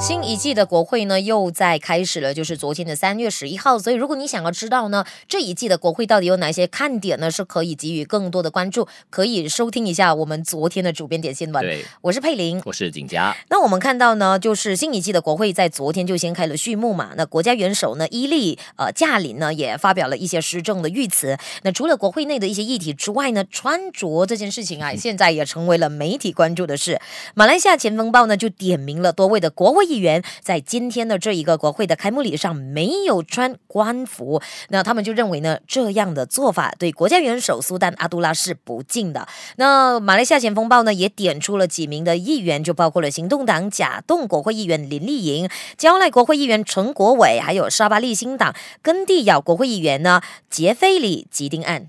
新一季的国会呢又在开始了，就是昨天的三月十一号。所以如果你想要知道呢这一季的国会到底有哪些看点呢，是可以给予更多的关注，可以收听一下我们昨天的主编点新闻。对，我是佩林，我是景佳。那我们看到呢，就是新一季的国会在昨天就掀开了序幕嘛。那国家元首呢，伊利呃驾临呢，也发表了一些施政的预词。那除了国会内的一些议题之外呢，穿着这件事情啊，现在也成为了媒体关注的事。马来西亚前锋报呢就点名了多位的国会。议员在今天的这一个国会的开幕礼上没有穿官服，那他们就认为呢，这样的做法对国家元首苏丹阿杜拉是不敬的。那马来西亚前风暴呢也点出了几名的议员，就包括了行动党假动国会议员林丽莹、交赖国会议员陈国伟，还有沙巴利新党根蒂亚国会议员呢杰菲里吉丁案。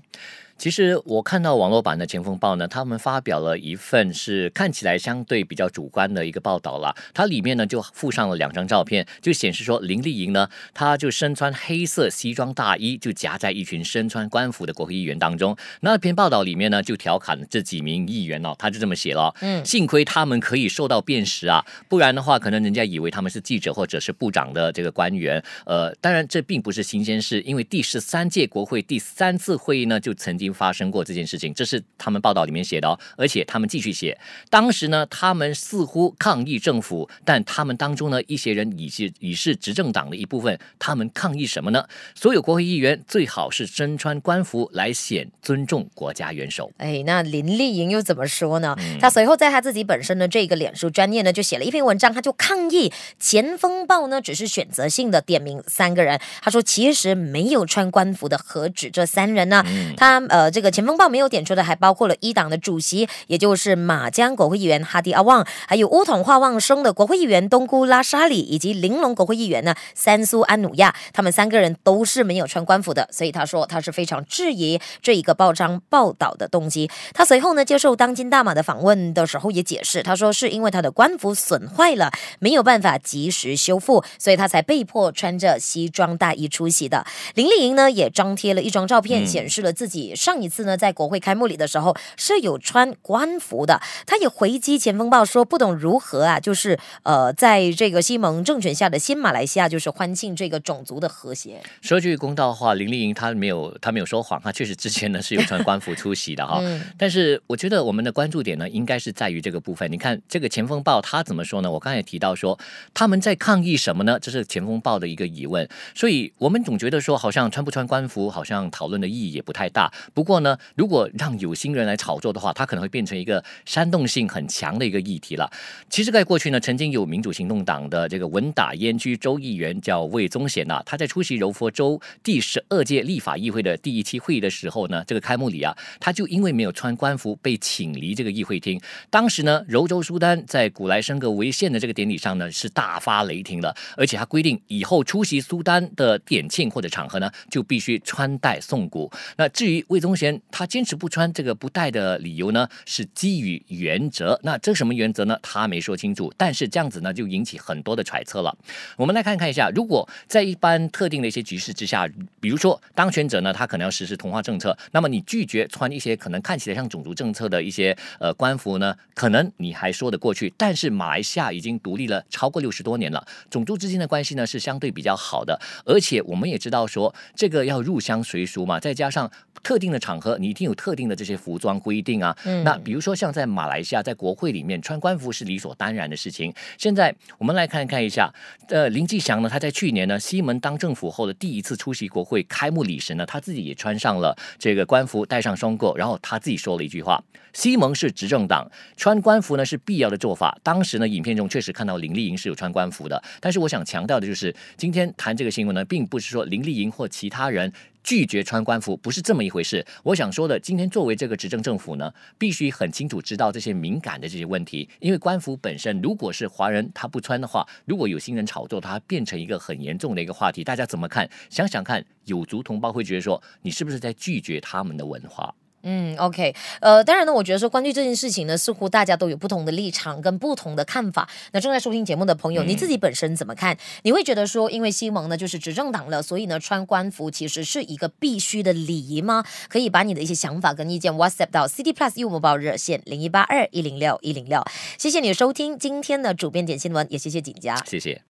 其实我看到网络版的《前锋报》呢，他们发表了一份是看起来相对比较主观的一个报道了。它里面呢就附上了两张照片，就显示说林立莹呢，她就身穿黑色西装大衣，就夹在一群身穿官服的国会议员当中。那篇报道里面呢就调侃这几名议员哦，他就这么写了：嗯，幸亏他们可以受到辨识啊，不然的话可能人家以为他们是记者或者是部长的这个官员。呃，当然这并不是新鲜事，因为第十三届国会第三次会议呢就曾经。发生过这件事情，这是他们报道里面写的哦。而且他们继续写，当时呢，他们似乎抗议政府，但他们当中呢，一些人已是已是执政党的一部分。他们抗议什么呢？所有国会议员最好是身穿官服来显尊重国家元首。哎，那林丽莹又怎么说呢？他随后在他自己本身的这个脸书专业呢，就写了一篇文章，他就抗议前风暴呢，只是选择性的点名三个人。他说，其实没有穿官服的何止这三人呢？他呃。呃，这个《前锋报》没有点出的，还包括了一党的主席，也就是马江国会议员哈迪阿旺，还有乌统化旺生的国会议员东姑拉沙里，以及玲珑国会议员呢三苏安努亚，他们三个人都是没有穿官服的，所以他说他是非常质疑这一个报章报道的动机。他随后呢接受《当今大马》的访问的时候也解释，他说是因为他的官服损坏了，没有办法及时修复，所以他才被迫穿着西装大衣出席的。林丽莹呢也张贴了一张照片，显示了自己上。上一次呢，在国会开幕礼的时候是有穿官服的，他也回击前锋报说不懂如何啊，就是呃，在这个西蒙政权下的新马来西亚，就是欢庆这个种族的和谐。说句公道话，林立莹他没有他没有说谎，他确实之前呢是有穿官服出席的哈。但是我觉得我们的关注点呢，应该是在于这个部分。你看这个前锋报他怎么说呢？我刚才提到说他们在抗议什么呢？这是前锋报的一个疑问，所以我们总觉得说好像穿不穿官服，好像讨论的意义也不太大。不过呢，如果让有心人来炒作的话，它可能会变成一个煽动性很强的一个议题了。其实，在过去呢，曾经有民主行动党的这个文打烟居州议员叫魏宗贤呐，他在出席柔佛州第十二届立法议会的第一期会议的时候呢，这个开幕礼啊，他就因为没有穿官服被请离这个议会厅。当时呢，柔州苏丹在“古来生格为宪”的这个典礼上呢，是大发雷霆的，而且他规定以后出席苏丹的点庆或者场合呢，就必须穿戴宋古。那至于魏。宗贤他坚持不穿这个不戴的理由呢，是基于原则。那这什么原则呢？他没说清楚。但是这样子呢，就引起很多的揣测了。我们来看看一下，如果在一般特定的一些局势之下，比如说当权者呢，他可能要实施同化政策，那么你拒绝穿一些可能看起来像种族政策的一些呃官服呢，可能你还说得过去。但是马来西亚已经独立了超过六十多年了，种族之间的关系呢是相对比较好的。而且我们也知道说，这个要入乡随俗嘛，再加上特定。的场合，你一定有特定的这些服装规定啊。那比如说，像在马来西亚，在国会里面穿官服是理所当然的事情。现在我们来看看一下，呃，林继祥呢，他在去年呢，西门当政府后的第一次出席国会开幕礼时呢，他自己也穿上了这个官服，戴上双过，然后他自己说了一句话：“西蒙是执政党，穿官服呢是必要的做法。”当时呢，影片中确实看到林立莹是有穿官服的，但是我想强调的就是，今天谈这个新闻呢，并不是说林立莹或其他人。拒绝穿官服不是这么一回事。我想说的，今天作为这个执政政府呢，必须很清楚知道这些敏感的这些问题。因为官服本身，如果是华人他不穿的话，如果有新人炒作，它变成一个很严重的一个话题，大家怎么看？想想看，有族同胞会觉得说，你是不是在拒绝他们的文化？嗯，OK，呃，当然呢，我觉得说关于这件事情呢，似乎大家都有不同的立场跟不同的看法。那正在收听节目的朋友，你自己本身怎么看？你会觉得说，因为西蒙呢就是执政党了，所以呢穿官服其实是一个必须的礼仪吗？可以把你的一些想法跟意见 WhatsApp 到 CT Plus 用户报热线零一八二一零六一零六。谢谢你的收听，今天的主编点新闻也谢谢景佳，谢谢。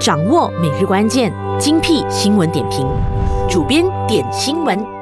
掌握每日关键，精辟新闻点评，主编点新闻。